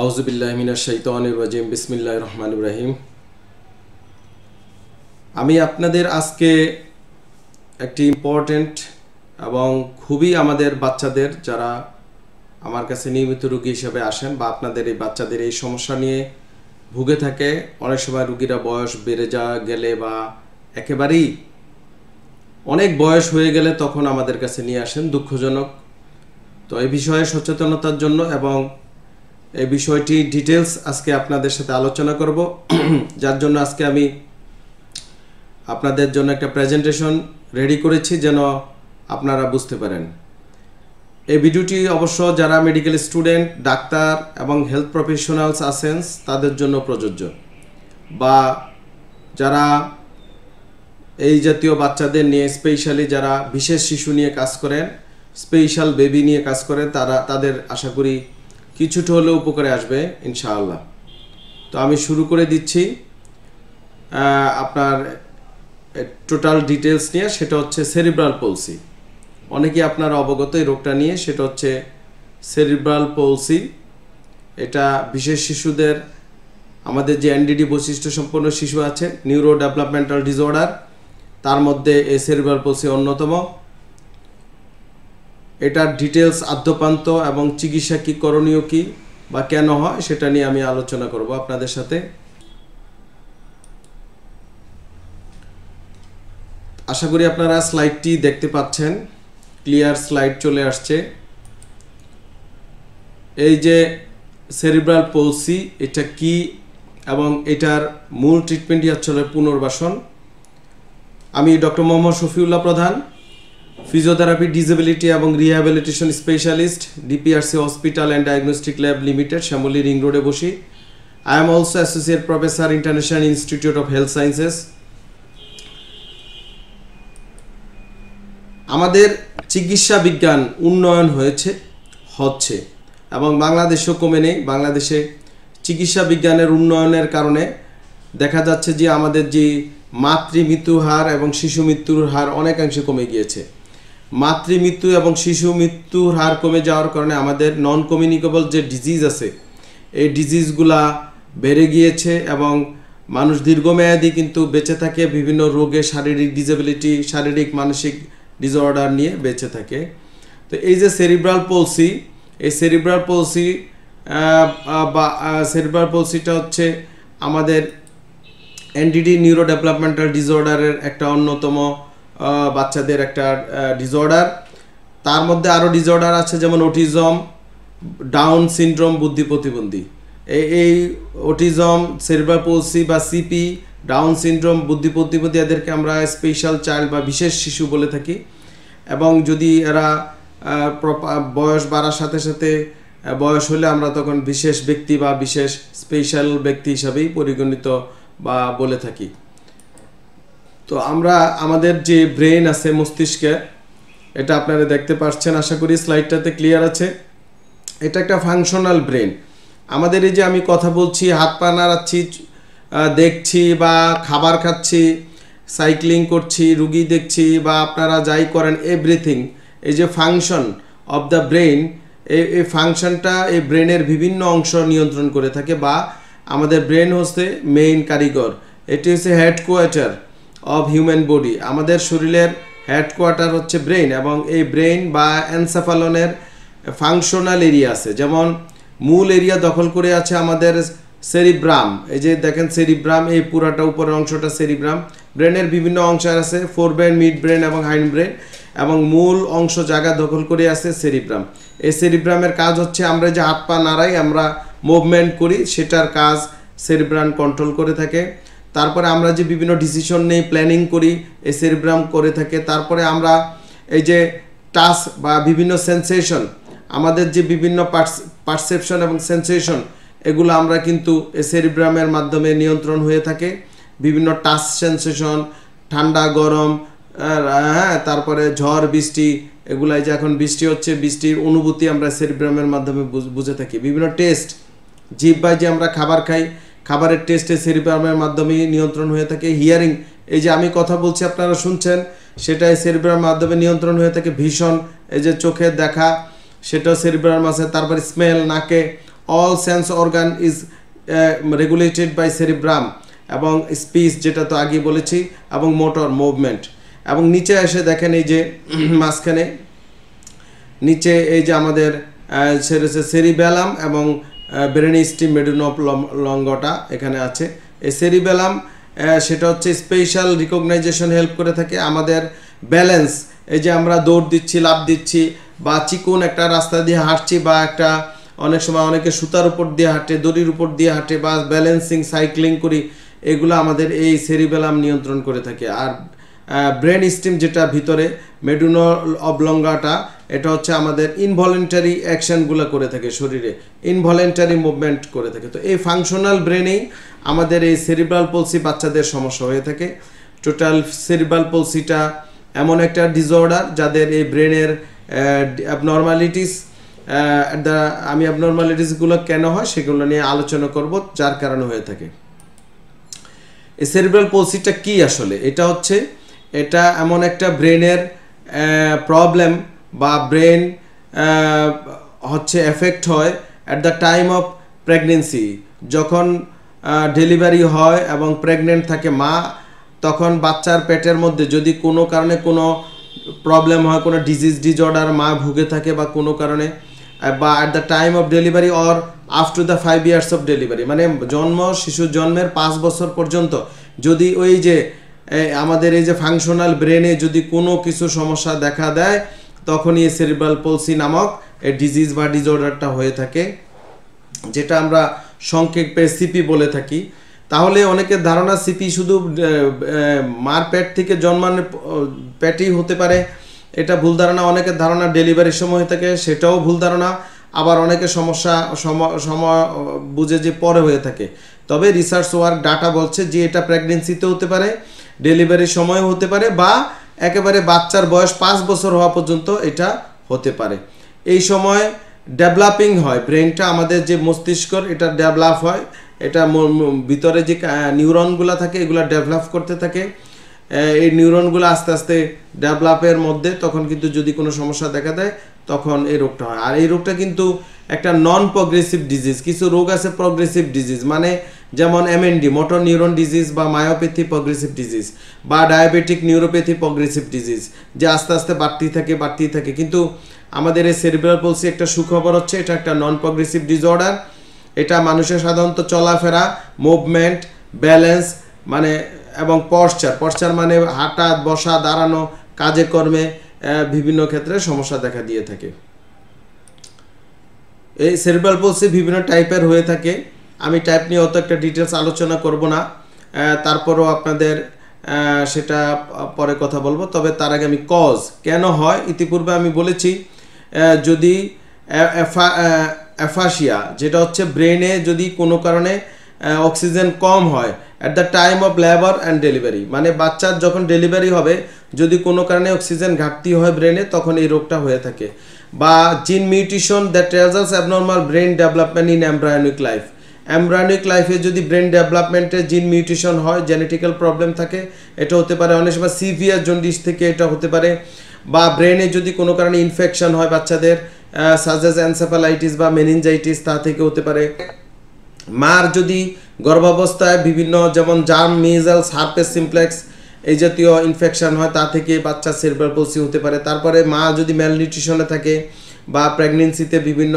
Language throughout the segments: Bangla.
আউজুবিল্লাহমিনাশাইতানিম বিসমিল্লাহ রহমান ইব্রাহিম আমি আপনাদের আজকে একটি ইম্পর্টেন্ট এবং খুবই আমাদের বাচ্চাদের যারা আমার কাছে নিয়মিত রুগী হিসেবে আসেন বা আপনাদের এই বাচ্চাদের এই সমস্যা নিয়ে ভুগে থাকে অনেক সময় রুগীরা বয়স বেড়ে যাওয়া গেলে বা একেবারেই অনেক বয়স হয়ে গেলে তখন আমাদের কাছে নিয়ে আসেন দুঃখজনক তো এই বিষয়ে সচেতনতার জন্য এবং এই বিষয়টি ডিটেলস আজকে আপনাদের সাথে আলোচনা করব যার জন্য আজকে আমি আপনাদের জন্য একটা প্রেজেন্টেশন রেডি করেছি যেন আপনারা বুঝতে পারেন এই ভিডিওটি অবশ্য যারা মেডিকেল স্টুডেন্ট ডাক্তার এবং হেলথ প্রফেশনালস আছেন তাদের জন্য প্রযোজ্য বা যারা এই জাতীয় বাচ্চাদের নিয়ে স্পেশালি যারা বিশেষ শিশু নিয়ে কাজ করেন স্পেশাল বেবি নিয়ে কাজ করেন তারা তাদের আশা করি কিছুটা হলেও উপকারে আসবে ইনশাআল্লাহ তো আমি শুরু করে দিচ্ছি আপনার টোটাল ডিটেলস নিয়ে সেটা হচ্ছে সেরিব্রাল পলসি অনেকে আপনার অবগত এই রোগটা নিয়ে সেটা হচ্ছে সেরিব্রাল পলসি এটা বিশেষ শিশুদের আমাদের যে এনডিডি বৈশিষ্ট্য সম্পন্ন শিশু আছে নিউরো ডেভেলপমেন্টাল ডিসঅর্ডার তার মধ্যে এই সেরিব্রাল পলসি অন্যতম এটার ডিটেলস আদ্যপান্ত এবং চিকিৎসা কী করণীয় কী বা কেন হয় সেটা নিয়ে আমি আলোচনা করব আপনাদের সাথে আশা করি আপনারা স্লাইডটি দেখতে পাচ্ছেন ক্লিয়ার স্লাইড চলে আসছে এই যে সেরিব্রাল পলসি এটা কি এবং এটার মূল ট্রিটমেন্টই হচ্ছে পুনর্বাসন আমি ডক্টর মোহাম্মদ শফিউল্লাহ প্রধান ফিজিওথেরাপি ডিসেবিলিটি এবং rehabilitation specialist DPRC hospital and diagnostic lab limited Shyamoli ring রোডে বসি I am also associate professor international institute of health sciences আমাদের চিকিৎসা বিজ্ঞান উন্নয়ন হয়েছে হচ্ছে এবং বাংলাদেশও কমে নেই বাংলাদেশে চিকিৎসা বিজ্ঞানের উন্নয়নের কারণে দেখা যাচ্ছে যে আমাদের যে মাতৃ মৃত্যুর হার এবং শিশু মৃত্যুর হার অনেকাংশে কমে গিয়েছে মাতৃমৃত্যু এবং শিশু মৃত্যুর হার কমে যাওয়ার কারণে আমাদের নন কমিউনিকেবল যে ডিজিজ আছে এই ডিজিজগুলা বেড়ে গিয়েছে এবং মানুষ দীর্ঘমেয়াদী কিন্তু বেঁচে থাকে বিভিন্ন রোগে শারীরিক ডিজেবিলিটি শারীরিক মানসিক ডিসঅর্ডার নিয়ে বেঁচে থাকে তো এই যে সেরিব্রাল পলসি এই সেরিব্রাল পলসি বা সেরিব্রাল পলসিটা হচ্ছে আমাদের এনডিডি নিউরো ডেভেলপমেন্টাল ডিসঅর্ডারের একটা অন্যতম বাচ্চাদের একটা ডিজঅর্ডার তার মধ্যে আরও ডিজঅর্ডার আছে যেমন ওটিজম ডাউন সিনড্রোম বুদ্ধি প্রতিবন্ধী এই ওটিজম সেরবাপোসি বা সিপি ডাউন সিনড্রোম বুদ্ধি প্রতিবন্ধী এদেরকে আমরা স্পেশাল চাইল্ড বা বিশেষ শিশু বলে থাকি এবং যদি এরা বয়স বাড়ার সাথে সাথে বয়স হলে আমরা তখন বিশেষ ব্যক্তি বা বিশেষ স্পেশাল ব্যক্তি হিসাবেই পরিগণিত বা বলে থাকি তো আমরা আমাদের যে ব্রেন আছে মস্তিষ্কে এটা আপনারা দেখতে পাচ্ছেন আশা করি স্লাইডটাতে ক্লিয়ার আছে এটা একটা ফাংশনাল ব্রেন আমাদের এই যে আমি কথা বলছি হাত পা নাড়াচ্ছি দেখছি বা খাবার খাচ্ছি সাইক্লিং করছি রুগী দেখছি বা আপনারা যাই করেন এভরিথিং এই যে ফাংশন অফ দ্য ব্রেন এই এই ফাংশনটা এই ব্রেনের বিভিন্ন অংশ নিয়ন্ত্রণ করে থাকে বা আমাদের ব্রেন হচ্ছে মেইন কারিগর এটি হচ্ছে হেডকোয়ার্টার অব হিউম্যান বডি আমাদের শরীরের হেডকোয়ার্টার হচ্ছে ব্রেইন এবং এই ব্রেইন বা অ্যানসাফালনের ফাংশনাল এরিয়া আছে যেমন মূল এরিয়া দখল করে আছে আমাদের সেরিব্রাম এই যে দেখেন সেরিব্রাম এই পুরাটা উপরের অংশটা সেরিব্রাম ব্রেনের বিভিন্ন অংশ আছে ফোর ব্রেন মিড ব্রেন এবং হাইন ব্রেন এবং মূল অংশ জায়গা দখল করে আছে সেরিব্রাম এই সেরিব্রামের কাজ হচ্ছে আমরা যে হাত পা নাড়াই আমরা মুভমেন্ট করি সেটার কাজ সেরিব্রাম কন্ট্রোল করে থাকে তারপরে আমরা যে বিভিন্ন ডিসিশন নেই প্ল্যানিং করি এই সেরিব্রাম করে থাকে তারপরে আমরা এই যে টাচ বা বিভিন্ন সেন্সেশন আমাদের যে বিভিন্ন পারসেপশন এবং সেন্সেশন এগুলো আমরা কিন্তু এই সেরিব্রামের মাধ্যমে নিয়ন্ত্রণ হয়ে থাকে বিভিন্ন টাচ সেন্সেশন ঠান্ডা গরম হ্যাঁ তারপরে ঝড় বৃষ্টি এগুলাই যে এখন বৃষ্টি হচ্ছে বৃষ্টির অনুভূতি আমরা সেরিব্রামের মাধ্যমে বুঝে থাকি বিভিন্ন টেস্ট জিভ বাই যে আমরা খাবার খাই খাবারের টেস্টে সেরিব্রামের মাধ্যমে নিয়ন্ত্রণ হয়ে থাকে হিয়ারিং এই যে আমি কথা বলছি আপনারা শুনছেন সেটাই সেরিব্রামের মাধ্যমে নিয়ন্ত্রণ হয়ে থাকে ভীষণ এই যে চোখে দেখা সেটাও সেরিব্রাম আছে তারপরে স্মেল নাকে all sense organ is regulated by cerebrum এবং স্পিচ যেটা তো আগে বলেছি এবং মোটর মুভমেন্ট এবং নিচে এসে দেখেন এই যে মাঝখানে নিচে এই যে আমাদের সেরেছে সেরিব্যালাম এবং ব্রেনিস্টি মেডুনোপ লঙ্গটা এখানে আছে এই সেরিবেলাম সেটা হচ্ছে স্পেশাল রিকগনাইজেশন হেল্প করে থাকে আমাদের ব্যালেন্স এই যে আমরা দৌড় দিচ্ছি লাভ দিচ্ছি বা চিকুন একটা রাস্তা দিয়ে হাঁটছি বা একটা অনেক সময় অনেকে সুতার উপর দিয়ে হাঁটে দড়ির উপর দিয়ে হাঁটে বা ব্যালেন্সিং সাইক্লিং করি এগুলো আমাদের এই সেরিবেলাম নিয়ন্ত্রণ করে থাকে আর ব্রেন স্টিম যেটা ভিতরে মেডুনো অবলঙ্গাটা এটা হচ্ছে আমাদের ইনভলেন্টারি অ্যাকশানগুলো করে থাকে শরীরে ইনভলেন্টারি মুভমেন্ট করে থাকে তো এই ফাংশনাল ব্রেনেই আমাদের এই সেরিব্রাল পলসি বাচ্চাদের সমস্যা হয়ে থাকে টোটাল সেরিব্রাল পলসিটা এমন একটা ডিসঅর্ডার যাদের এই ব্রেনের অ্যাবনর্মালিটিস দ্য আমি অ্যাবনর্মালিটিসগুলো কেন হয় সেগুলো নিয়ে আলোচনা করব যার কারণে হয়ে থাকে এই সেরিব্রাল পলসিটা কি আসলে এটা হচ্ছে এটা এমন একটা ব্রেনের প্রবলেম বা ব্রেন হচ্ছে এফেক্ট হয় at the time of pregnancy যখন ডেলিভারি হয় এবং প্রেগনেন্ট থাকে মা তখন বাচ্চার পেটের মধ্যে যদি কোনো কারণে কোনো প্রবলেম হয় কোনো ডিজিজ ডিজর্ডার মা ভুগে থাকে বা কোনো কারণে বা at the time of delivery or after the five years of delivery মানে জন্ম শিশুর জন্মের পাঁচ বছর পর্যন্ত যদি ওই যে আমাদের এই যে ফাংশনাল ব্রেনে যদি কোনো কিছু সমস্যা দেখা দেয় তখনই এই সেরিব্রাল পলসি নামক ডিজিজ বা ডিজর্ডারটা হয়ে থাকে যেটা আমরা সংক্ষেপে সিপি বলে থাকি তাহলে অনেকের ধারণা সিপি শুধু মার পেট থেকে জন্মানোর পেটেই হতে পারে এটা ভুল ধারণা অনেকের ধারণা ডেলিভারির সময় হয়ে থাকে সেটাও ভুল ধারণা আবার অনেকে সমস্যা সময় বুঝে যে পরে হয়ে থাকে তবে রিসার্চ ওয়ার্ক ডাটা বলছে যে এটা প্রেগনেন্সিতে হতে পারে ডেলিভারির সময় হতে পারে বা একেবারে বাচ্চার বয়স পাঁচ বছর হওয়া পর্যন্ত এটা হতে পারে এই সময় ডেভেলপিং হয় ব্রেনটা আমাদের যে মস্তিষ্কর এটা ডেভেলপ হয় এটা ভিতরে যে নিউরনগুলো থাকে এগুলো ডেভেলপ করতে থাকে এই নিউরনগুলো আস্তে আস্তে ডেভেলপের মধ্যে তখন কিন্তু যদি কোনো সমস্যা দেখা দেয় তখন এই রোগটা হয় আর এই রোগটা কিন্তু একটা নন প্রগ্রেসিভ ডিজিজ কিছু রোগ আছে প্রগ্রেসিভ ডিজিজ মানে যেমন এমএনডি মোটর নিউরন ডিজিজ বা মায়োপ্যাথি প্রগ্রেসিভ ডিজিজ বা ডায়াবেটিক নিউরোপ্যাথি প্রগ্রেসিভ ডিজিজ যে আস্তে আস্তে বাড়তেই থাকে বাড়তেই থাকে কিন্তু আমাদের এই সেরিব্রাল পলসি একটা সুখবর হচ্ছে এটা একটা নন প্রগ্রেসিভ ডিসঅর্ডার এটা মানুষের সাধারণত চলাফেরা মুভমেন্ট ব্যালেন্স মানে এবং পশ্চার পশ্চার মানে হাঁটা বসা দাঁড়ানো কাজে কর্মে বিভিন্ন ক্ষেত্রে সমস্যা দেখা দিয়ে থাকে এই সেরিব্রাল পলসি বিভিন্ন টাইপের হয়ে থাকে আমি টাইপ নিয়ে অত একটা ডিটেলস আলোচনা করব না তারপরও আপনাদের সেটা পরে কথা বলবো তবে তার আগে আমি কজ কেন হয় ইতিপূর্বে আমি বলেছি যদি অ্যাফাসিয়া যেটা হচ্ছে ব্রেনে যদি কোনো কারণে অক্সিজেন কম হয় at the time of labour and delivery মানে বাচ্চার যখন ডেলিভারি হবে যদি কোনো কারণে অক্সিজেন ঘাটতি হয় ব্রেনে তখন এই রোগটা হয়ে থাকে বা gene mutation the treasures abnormal brain development in embryonic life embryonic লাইফে যদি ব্রেন ডেভেলপমেন্টের জিন মিউটেশন হয় জেনেটিক্যাল প্রবলেম থাকে এটা হতে পারে অনেক সময় সিভিয়ার জন্ডিস থেকে এটা হতে পারে বা ব্রেনে যদি কোনো কারণে ইনফেকশন হয় বাচ্চাদের সাজেস অ্যানসেফালাইটিস বা মেনিনজাইটিস তা থেকে হতে পারে মার যদি গর্ভাবস্থায় বিভিন্ন যেমন জার্ম মিজেলস হার্পেস সিমপ্লেক্স এই জাতীয় ইনফেকশন হয় তা থেকে বাচ্চা সেরব্রাল পলসি হতে পারে তারপরে মা যদি ম্যালনিউট্রিশনে থাকে বা প্রেগনেন্সিতে বিভিন্ন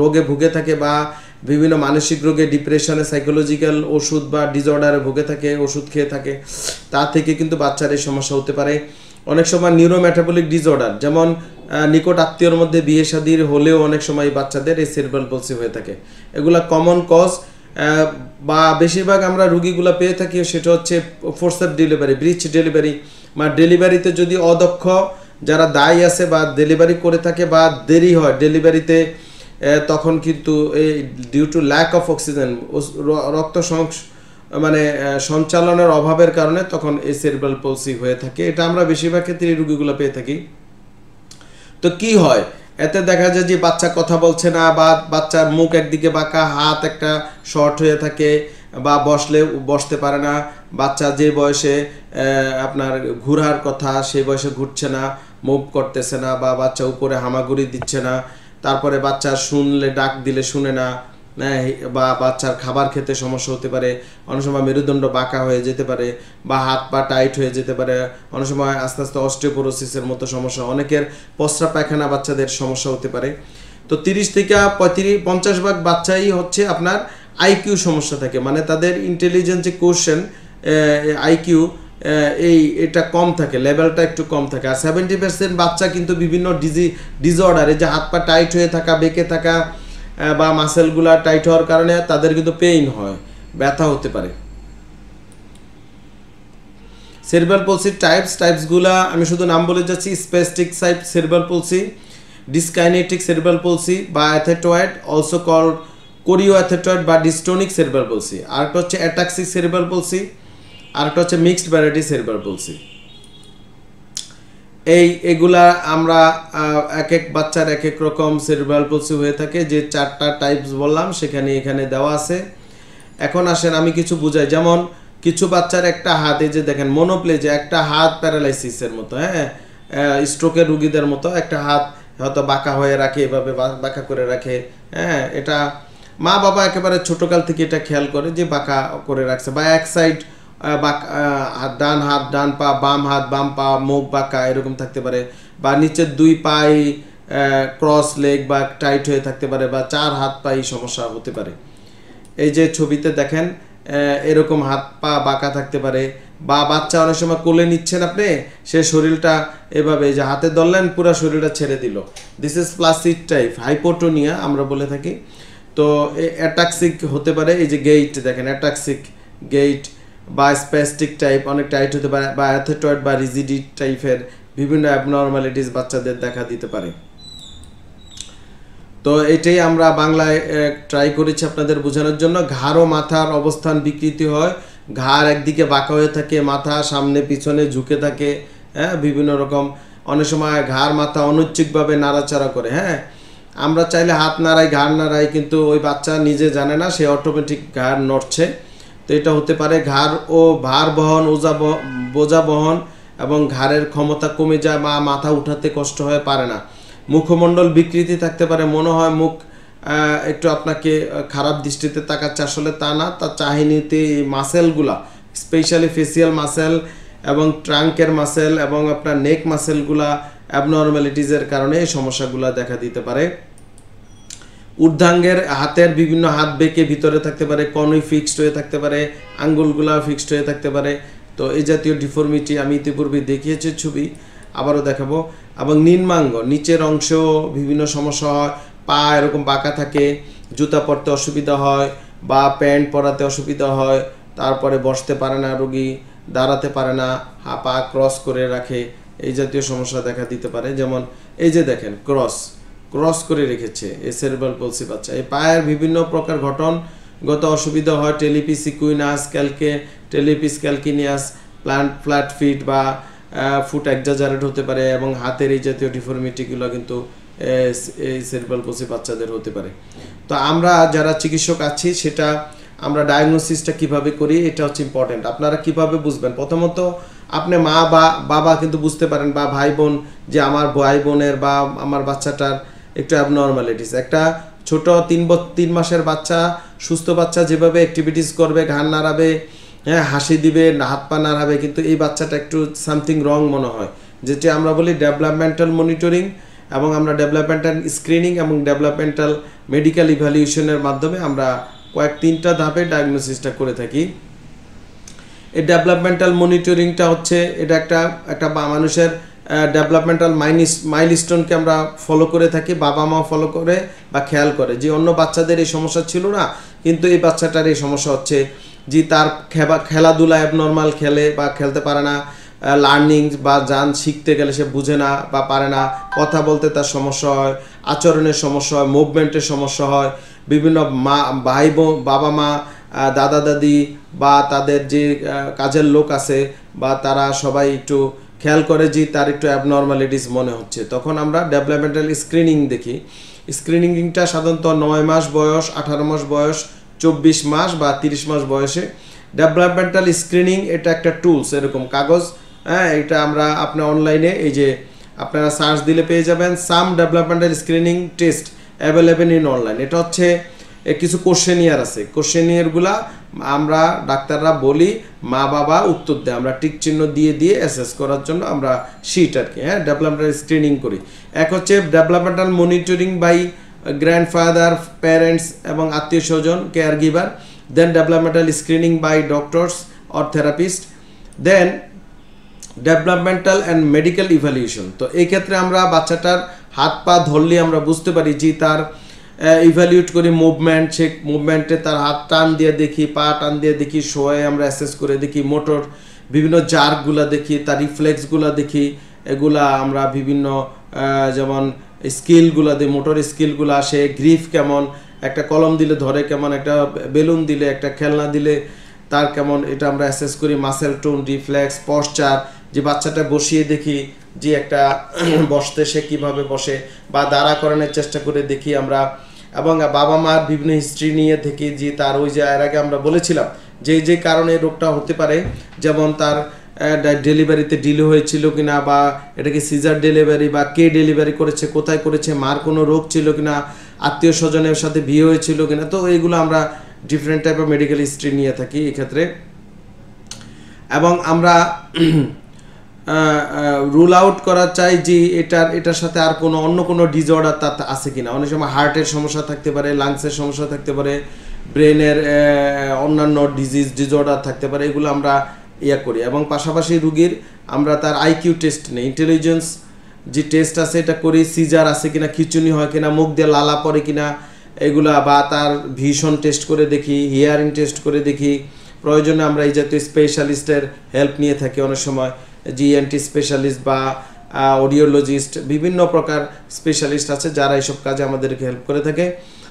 রোগে ভুগে থাকে বা বিভিন্ন মানসিক রোগে ডিপ্রেশনে সাইকোলজিক্যাল ওষুধ বা ডিজর্ডারে ভুগে থাকে ওষুধ খেয়ে থাকে তা থেকে কিন্তু বাচ্চার এই সমস্যা হতে পারে অনেক সময় নিউরোম্যাটাবলিক ডিজর্ডার যেমন নিকট আত্মীয়র মধ্যে বিয়ে শাদির হলেও অনেক সময় বাচ্চাদের এই সেরবাল পলসি হয়ে থাকে এগুলা কমন কজ বা বেশিরভাগ আমরা রুগীগুলো পেয়ে থাকি সেটা হচ্ছে ফোর্সেপ ডেলিভারি ব্রিচ ডেলিভারি বা ডেলিভারিতে যদি অদক্ষ যারা দায়ী আছে বা ডেলিভারি করে থাকে বা দেরি হয় ডেলিভারিতে তখন কিন্তু এই due to lack of oxygen রক্ত মানে সঞ্চালনের অভাবের কারণে তখন এই সেরিব্রাল পলসি হয়ে থাকে এটা আমরা বেশিরভাগ ক্ষেত্রে এই রুগীগুলো পেয়ে থাকি তো কি হয় এতে দেখা যায় যে বাচ্চা কথা বলছে না বা বাচ্চার মুখ একদিকে বাঁকা হাত একটা শর্ট হয়ে থাকে বা বসলে বসতে পারে না বাচ্চা যে বয়সে আপনার ঘুরার কথা সেই বয়সে ঘুরছে না মুভ করতেছে না বা বাচ্চা উপরে হামাগুড়ি দিচ্ছে না তারপরে বাচ্চা শুনলে ডাক দিলে শুনে না হ্যাঁ, বা বাচ্চার খাবার খেতে সমস্যা হতে পারে অনেক সময় মেরুদণ্ড বাঁকা হয়ে যেতে পারে বা হাত পা টাইট হয়ে যেতে পারে অনেক সময় আস্তে আস্তে অস্ট্রিওপোরোসিসের মতো সমস্যা অনেকের পশ্রা পায়খানা বাচ্চাদের সমস্যা হতে পারে তো তিরিশ থেকে পঁয়ত্রিশ পঞ্চাশ ভাগ বাচ্চাই হচ্ছে আপনার আইকিউ সমস্যা থাকে মানে তাদের ইন্টেলিজেন্স যে কোশ্চেন আইকিউ এই এটা কম থাকে লেভেলটা একটু কম থাকে আর সেভেন্টি পার্সেন্ট বাচ্চা কিন্তু বিভিন্ন ডিজি ডিসঅর্ডার এই যে হাত পা টাইট হয়ে থাকা বেঁকে থাকা বা মাসেলগুলা টাইট হওয়ার কারণে তাদের কিন্তু পেইন হয় ব্যথা হতে পারে সেরবাল পলসির টাইপস টাইপসগুলা আমি শুধু নাম বলে যাচ্ছি স্পেস্টিক টাইপ সেরবাল পলসি ডিসকাইনেটিক সেরবাল পলসি বা অ্যাথেটয়েড অলসো কল কোরিও অ্যাথেটয়েড বা ডিস্টোনিক সেরবাল পলসি একটা হচ্ছে অ্যাটাক্সিক সেরবাল পলসি আরেকটা হচ্ছে মিক্সড ভ্যারাইটি হেরবার বলছি এই এগুলা আমরা এক এক বাচ্চার এক এক রকম সেরিব্রাল পলসি হয়ে থাকে যে চারটা টাইপস বললাম সেখানে এখানে দেওয়া আছে এখন আসেন আমি কিছু বুঝাই যেমন কিছু বাচ্চার একটা হাত যে দেখেন মনোপ্লে যে একটা হাত প্যারালাইসিসের মতো হ্যাঁ স্ট্রোকের রুগীদের মতো একটা হাত হয়তো বাঁকা হয়ে রাখে এভাবে বাঁকা করে রাখে হ্যাঁ এটা মা বাবা একেবারে ছোটকাল থেকে এটা খেয়াল করে যে বাঁকা করে রাখছে বা এক সাইড বা ডান হাত ডান পা বাম হাত বাম পা মুখ বাঁকা এরকম থাকতে পারে বা নিচের দুই পাই ক্রস লেগ বা টাইট হয়ে থাকতে পারে বা চার হাত পাই সমস্যা হতে পারে এই যে ছবিতে দেখেন এরকম হাত পা বাঁকা থাকতে পারে বা বাচ্চা অনেক সময় কোলে নিচ্ছেন আপনি সে শরীরটা এভাবে যে হাতে ধরলেন পুরো শরীরটা ছেড়ে দিল this is plastic type hypotonia আমরা বলে থাকি তো অ্যাটাক্সিক হতে পারে এই যে গেইট দেখেন অ্যাটাক্সিক গেইট বা স্প্যাস্টিক টাইপ অনেক টাইট হতে পারে বা অ্যাথেটয়েড বা রিজিডি টাইপের বিভিন্ন অ্যাবনর্মালিটিস বাচ্চাদের দেখা দিতে পারে তো এটাই আমরা বাংলায় ট্রাই করেছি আপনাদের বোঝানোর জন্য ঘাড় ও মাথার অবস্থান বিকৃতি হয় ঘাড় একদিকে বাঁকা হয়ে থাকে মাথা সামনে পিছনে ঝুঁকে থাকে হ্যাঁ বিভিন্ন রকম অনেক সময় ঘাড় মাথা অনুচ্ছিকভাবে নাড়াচাড়া করে হ্যাঁ আমরা চাইলে হাত নাড়াই ঘাড় নাড়াই কিন্তু ওই বাচ্চা নিজে জানে না সে অটোমেটিক ঘাড় নড়ছে তো এটা হতে পারে ঘাড় ও ভার বহন ওজা বোঝা বহন এবং ঘাড়ের ক্ষমতা কমে যায় বা মাথা উঠাতে কষ্ট হয়ে পারে না মুখমণ্ডল বিকৃতি থাকতে পারে মনে হয় মুখ একটু আপনাকে খারাপ দৃষ্টিতে তাকাচ্ছে আসলে তা না তার চাহিনিতে এই মাসেলগুলা স্পেশালি ফেসিয়াল মাসেল এবং ট্রাঙ্কের মাসেল এবং আপনার নেক মাসেলগুলা অ্যাবনর্মালিটিজের কারণে এই সমস্যাগুলো দেখা দিতে পারে ঊর্ধ্বাঙ্গের হাতের বিভিন্ন হাত বেঁকে ভিতরে থাকতে পারে কনই ফিক্সড হয়ে থাকতে পারে আঙ্গুলগুলাও ফিক্সড হয়ে থাকতে পারে তো এই জাতীয় ডিফর্মিটি আমি ইতিপূর্বে দেখিয়েছি ছবি আবারও দেখাবো এবং নিম্নাঙ্গ নিচের অংশেও বিভিন্ন সমস্যা হয় পা এরকম বাঁকা থাকে জুতা পরতে অসুবিধা হয় বা প্যান্ট পরাতে অসুবিধা হয় তারপরে বসতে পারে না রোগী দাঁড়াতে পারে না হা পা ক্রস করে রাখে এই জাতীয় সমস্যা দেখা দিতে পারে যেমন এই যে দেখেন ক্রস ক্রস করে রেখেছে এ সেরেব্রাল পলসি বাচ্চা এই পায়ের বিভিন্ন প্রকার গত অসুবিধা হয় টেলিপিস ইকুইনাস ক্যালকে talipes calcaneus plant flat feet বা ফুট একজাজারেট হতে পারে এবং হাতের এই জাতীয় ডিফর্মিটিগুলো কিন্তু এই সেরেব্রাল পলসি বাচ্চাদের হতে পারে তো আমরা যারা চিকিৎসক আছি সেটা আমরা ডায়াগনোসিসটা কিভাবে করি এটা হচ্ছে ইম্পর্টেন্ট আপনারা কিভাবে বুঝবেন প্রথমত আপনি মা বা বাবা কিন্তু বুঝতে পারেন বা ভাই বোন যে আমার ভাই বোনের বা আমার বাচ্চাটার একটু অ্যাবনর্মালিটিস একটা ছোট তিন তিন মাসের বাচ্চা সুস্থ বাচ্চা যেভাবে অ্যাক্টিভিটিস করবে ঘান নাড়াবে হ্যাঁ হাসি দিবে হাত পা নাড়াবে কিন্তু এই বাচ্চাটা একটু সামথিং রং মনে হয় যেটি আমরা বলি ডেভেলপমেন্টাল মনিটরিং এবং আমরা ডেভেলপমেন্টাল স্ক্রিনিং এবং ডেভেলপমেন্টাল মেডিকেল ইভ্যালিউশনের মাধ্যমে আমরা কয়েক তিনটা ধাপে ডায়াগনোসিসটা করে থাকি এই ডেভেলপমেন্টাল মনিটরিংটা হচ্ছে এটা একটা একটা মানুষের ডেভেলপমেন্টাল মাইনিস স্টোনকে আমরা ফলো করে থাকি বাবা মা ফলো করে বা খেয়াল করে যে অন্য বাচ্চাদের এই সমস্যা ছিল না কিন্তু এই বাচ্চাটার এই সমস্যা হচ্ছে যে তার খেবা খেলাধুলা নর্মাল খেলে বা খেলতে পারে না লার্নিং বা যান শিখতে গেলে সে বুঝে না বা পারে না কথা বলতে তার সমস্যা হয় আচরণের সমস্যা হয় মুভমেন্টের সমস্যা হয় বিভিন্ন মা ভাই বোন বাবা মা দাদা দাদি বা তাদের যে কাজের লোক আছে বা তারা সবাই একটু খেয়াল করে যে তার একটু অ্যাবনর্মালিটিস মনে হচ্ছে তখন আমরা ডেভেলপমেন্টাল স্ক্রিনিং দেখি স্ক্রিনিংটা সাধারণত নয় মাস বয়স আঠারো মাস বয়স চব্বিশ মাস বা তিরিশ মাস বয়সে ডেভেলপমেন্টাল স্ক্রিনিং এটা একটা টুলস এরকম কাগজ হ্যাঁ এটা আমরা আপনার অনলাইনে এই যে আপনারা সার্চ দিলে পেয়ে যাবেন some developmental screening test available in online এটা হচ্ছে কিছু কোশ্চেনিয়ার আছে কোশ্চেনিয়ারগুলা আমরা ডাক্তাররা বলি মা বাবা উত্তর দেয় আমরা টিক চিহ্ন দিয়ে দিয়ে অ্যাসেস করার জন্য আমরা শিট আর কি হ্যাঁ ডেভেলপমেন্টাল স্ক্রিনিং করি এক হচ্ছে developmental monitoring by grandfather parents এবং আত্মীয় স্বজন caregiver then developmental screening by doctors or therapist then developmental and medical evaluation তো এই ক্ষেত্রে আমরা বাচ্চাটার হাত পা ধরলে আমরা বুঝতে পারি যে তার ইভ্যালিউট করি মুভমেন্ট সে মুভমেন্টে তার হাত টান দিয়ে দেখি পা টান দিয়ে দেখি শোয়ে আমরা অ্যাসেস করে দেখি মোটর বিভিন্ন জার্কগুলো দেখি তার রিফ্লেক্সগুলো দেখি এগুলা আমরা বিভিন্ন যেমন স্কিলগুলো দিই মোটর স্কিলগুলো আসে গ্রিফ কেমন একটা কলম দিলে ধরে কেমন একটা বেলুন দিলে একটা খেলনা দিলে তার কেমন এটা আমরা অ্যাসেস করি মাসেল টোন রিফ্লেক্স পশ্চার যে বাচ্চাটা বসিয়ে দেখি যে একটা বসতে সে কীভাবে বসে বা দাঁড়া করানোর চেষ্টা করে দেখি আমরা এবং বাবা মার বিভিন্ন হিস্ট্রি নিয়ে থেকে যে তার ওই যে এর আগে আমরা বলেছিলাম যে যে কারণে রোগটা হতে পারে যেমন তার ডেলিভারিতে ডিলে হয়েছিল কিনা বা এটাকে সিজার ডেলিভারি বা কে ডেলিভারি করেছে কোথায় করেছে মার কোনো রোগ ছিল কিনা আত্মীয় স্বজনের সাথে বিয়ে হয়েছিল কিনা তো এইগুলো আমরা different type of medical history নিয়ে থাকি এক্ষেত্রে এবং আমরা রুল আউট করা চাই যে এটার এটার সাথে আর কোনো অন্য কোনো ডিজর্ডার তার আছে কিনা অনেক সময় হার্টের সমস্যা থাকতে পারে লাংসের সমস্যা থাকতে পারে ব্রেনের অন্যান্য ডিজিজ ডিজর্ডার থাকতে পারে এগুলো আমরা ইয়া করি এবং পাশাপাশি রুগীর আমরা তার আইকিউ টেস্ট নেই ইন্টেলিজেন্স যে টেস্ট আছে এটা করি সিজার আছে কিনা খিচুনি হয় কিনা মুখ দিয়ে লালা পড়ে কিনা এগুলা বা তার ভিশন টেস্ট করে দেখি হিয়ারিং টেস্ট করে দেখি প্রয়োজনে আমরা এই জাতীয় স্পেশালিস্টের হেল্প নিয়ে থাকি অনেক সময় জিএনটি স্পেশালিস্ট বা অডিওলজিস্ট বিভিন্ন প্রকার স্পেশালিস্ট আছে যারা এইসব কাজে আমাদেরকে হেল্প করে থাকে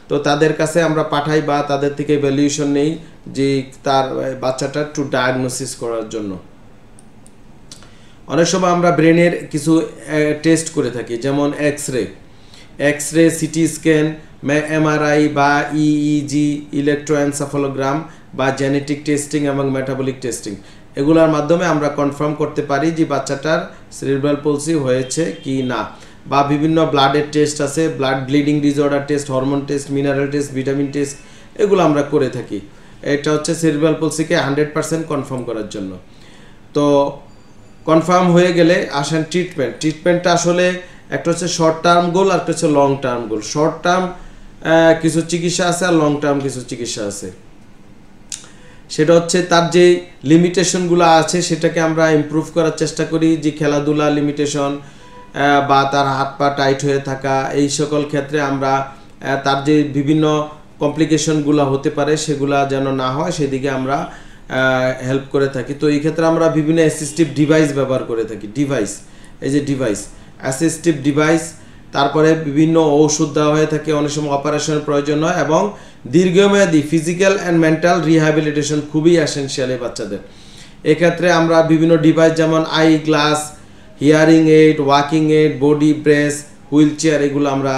তো তাদের কাছে আমরা পাঠাই বা তাদের থেকে ভ্যালুয়েশন নেই যে তার বাচ্চাটা টু ডায়াগনোসিস করার জন্য অনেক সময় আমরা ব্রেনের কিছু টেস্ট করে থাকি যেমন x ray X ray CT scan MRI বা ইইজি e ইলেকট্রোএনসাফোলোগ্রাম e বা জেনেটিক টেস্টিং এবং মেটাবলিক টেস্টিং এগুলোর মাধ্যমে আমরা কনফার্ম করতে পারি যে বাচ্চাটার সেরিব্রাল পলসি হয়েছে কি না বা বিভিন্ন ব্লাডের টেস্ট আছে blood bleeding disorder test hormone test mineral test vitamin test এগুলো আমরা করে থাকি এটা হচ্ছে সেরিব্রাল পলসিকে হান্ড্রেড পারসেন্ট কনফার্ম করার জন্য তো কনফার্ম হয়ে গেলে আসেন ট্রিটমেন্ট ট্রিটমেন্টটা আসলে একটা হচ্ছে শর্ট টার্ম গোল আর একটা হচ্ছে long term goal short term কিছু চিকিৎসা আছে আর লং টার্ম কিছু চিকিৎসা আছে সেটা হচ্ছে তার যে লিমিটেশনগুলো আছে সেটাকে আমরা ইম্প্রুভ করার চেষ্টা করি যে খেলাধুলা লিমিটেশন বা তার হাত পা টাইট হয়ে থাকা এই সকল ক্ষেত্রে আমরা তার যে বিভিন্ন কমপ্লিকেশনগুলো হতে পারে সেগুলা যেন না হয় সেদিকে আমরা হেল্প করে থাকি তো এই ক্ষেত্রে আমরা বিভিন্ন অ্যাসিস্টিভ ডিভাইস ব্যবহার করে থাকি ডিভাইস এই যে ডিভাইস অ্যাসিস্টিভ ডিভাইস তারপরে বিভিন্ন ঔষধ দেওয়া হয়ে থাকে অনেক সময় অপারেশনের প্রয়োজন হয় এবং দীর্ঘমেয়াদী ফিজিক্যাল অ্যান্ড মেন্টাল রিহ্যাবিলিটেশন খুবই অ্যাসেন্সিয়াল এই বাচ্চাদের এক্ষেত্রে আমরা বিভিন্ন ডিভাইস যেমন eye glass hearing aid walking aid body brace wheelchair এগুলো আমরা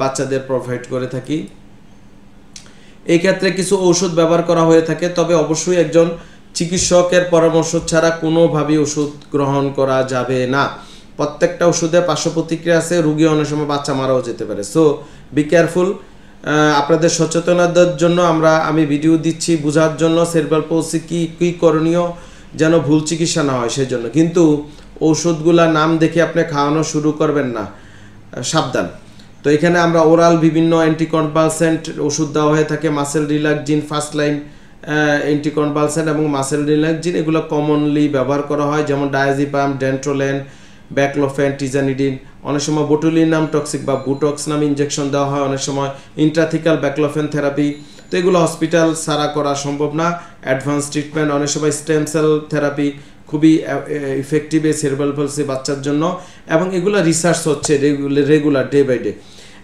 বাচ্চাদের প্রোভাইড করে থাকি এই ক্ষেত্রে কিছু ওষুধ ব্যবহার করা হয়ে থাকে তবে অবশ্যই একজন চিকিৎসকের পরামর্শ ছাড়া কোনোভাবেই ওষুধ গ্রহণ করা যাবে না প্রত্যেকটা ওষুধে পার্শ্ব প্রতিক্রিয়া আছে রুগী অনেক সময় বাচ্চা মারাও যেতে পারে সো বি কেয়ারফুল আপনাদের সচেতনতার জন্য আমরা আমি ভিডিও দিচ্ছি বোঝার জন্য সেরবাল পৌসি কী কী করণীয় যেন ভুল চিকিৎসা না হয় সেই জন্য কিন্তু ওষুধগুলা নাম দেখে আপনি খাওয়ানো শুরু করবেন না সাবধান তো এখানে আমরা ওরাল বিভিন্ন অ্যান্টিকনভালসেন্ট ওষুধ দেওয়া হয়ে থাকে muscle relaxant first line anticonvulsant এবং মাসেল রিলাক্সিন এগুলো কমনলি ব্যবহার করা হয় যেমন ডায়াজিপাম ডেন্ট্রোলেন ব্যাকলোফেন টিজানিডিন অনেক সময় বোটুলিন নাম টক্সিক বা বুটক্স নাম ইঞ্জেকশন দেওয়া হয় অনেক সময় ইন্ট্রাথিকাল ব্যাকলোফেন থেরাপি তো এগুলো হসপিটাল সারা করা সম্ভব না অ্যাডভান্স ট্রিটমেন্ট অনেক সময় স্টেম সেল থেরাপি খুবই ইফেক্টিভ এ সেরবাল ফলসি বাচ্চার জন্য এবং এগুলো রিসার্চ হচ্ছে রেগুলার ডে বাই ডে